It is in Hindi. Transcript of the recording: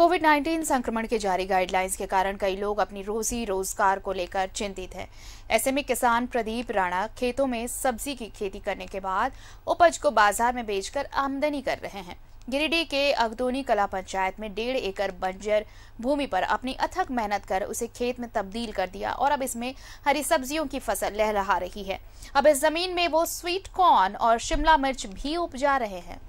कोविड 19 संक्रमण के जारी गाइडलाइंस के कारण कई लोग अपनी रोजी रोजगार को लेकर चिंतित हैं ऐसे में किसान प्रदीप राणा खेतों में सब्जी की खेती करने के बाद उपज को बाजार में बेचकर आमदनी कर रहे हैं गिरिडीह के अगदोनी कला पंचायत में डेढ़ एकड़ बंजर भूमि पर अपनी अथक मेहनत कर उसे खेत में तब्दील कर दिया और अब इसमें हरी सब्जियों की फसल लहलहा रही है अब इस जमीन में वो स्वीट कॉर्न और शिमला मिर्च भी उपजा रहे हैं